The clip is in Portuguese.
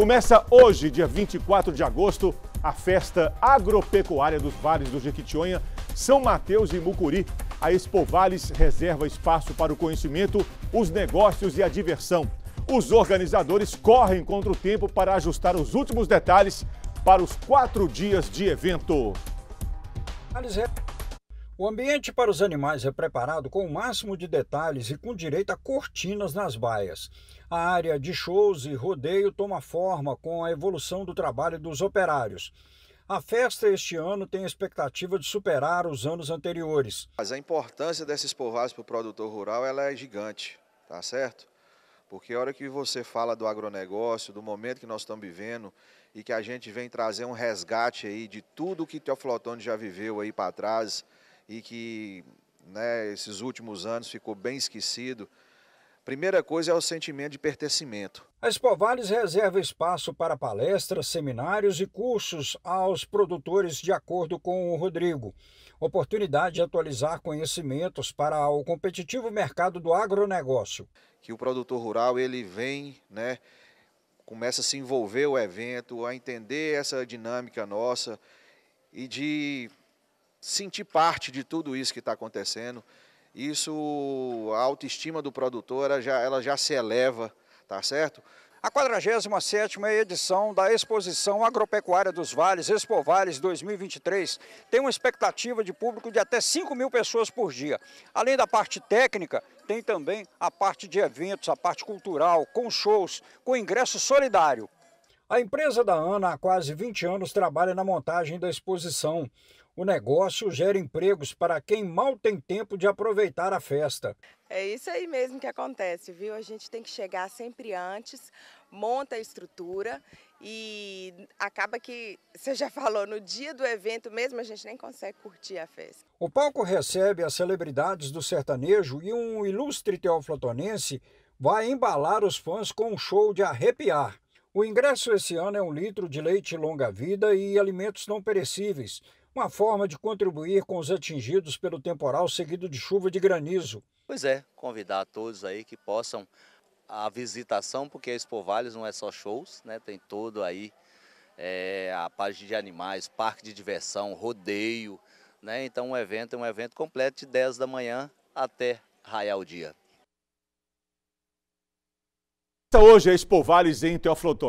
Começa hoje, dia 24 de agosto, a festa agropecuária dos vales do Jequitinhonha, São Mateus e Mucuri. A Expo Vales reserva espaço para o conhecimento, os negócios e a diversão. Os organizadores correm contra o tempo para ajustar os últimos detalhes para os quatro dias de evento. O ambiente para os animais é preparado com o máximo de detalhes e com direito a cortinas nas baias. A área de shows e rodeio toma forma com a evolução do trabalho dos operários. A festa este ano tem a expectativa de superar os anos anteriores. Mas a importância desses povoados para o produtor rural ela é gigante, tá certo? Porque a hora que você fala do agronegócio, do momento que nós estamos vivendo e que a gente vem trazer um resgate aí de tudo que Teoflotone já viveu aí para trás, e que né, esses últimos anos ficou bem esquecido. Primeira coisa é o sentimento de pertencimento. A Espovales reserva espaço para palestras, seminários e cursos aos produtores de acordo com o Rodrigo. Oportunidade de atualizar conhecimentos para o competitivo mercado do agronegócio. Que o produtor rural ele vem, né, começa a se envolver o evento, a entender essa dinâmica nossa e de sentir parte de tudo isso que está acontecendo. Isso, a autoestima do produtor, ela já, ela já se eleva, tá certo? A 47ª edição da Exposição Agropecuária dos Vales, Vales 2023, tem uma expectativa de público de até 5 mil pessoas por dia. Além da parte técnica, tem também a parte de eventos, a parte cultural, com shows, com ingresso solidário. A empresa da Ana há quase 20 anos trabalha na montagem da exposição. O negócio gera empregos para quem mal tem tempo de aproveitar a festa. É isso aí mesmo que acontece, viu? A gente tem que chegar sempre antes, monta a estrutura e acaba que, você já falou, no dia do evento mesmo a gente nem consegue curtir a festa. O palco recebe as celebridades do sertanejo e um ilustre teoflotonense vai embalar os fãs com um show de arrepiar. O ingresso esse ano é um litro de leite longa-vida e alimentos não perecíveis uma forma de contribuir com os atingidos pelo temporal seguido de chuva de granizo. Pois é, convidar a todos aí que possam a visitação, porque a Expo Vales não é só shows, né? Tem todo aí é, a parte de animais, parque de diversão, rodeio, né? Então um evento é um evento completo de 10 da manhã até raiar o dia. Hoje é a Expo Vales em Teoflotone.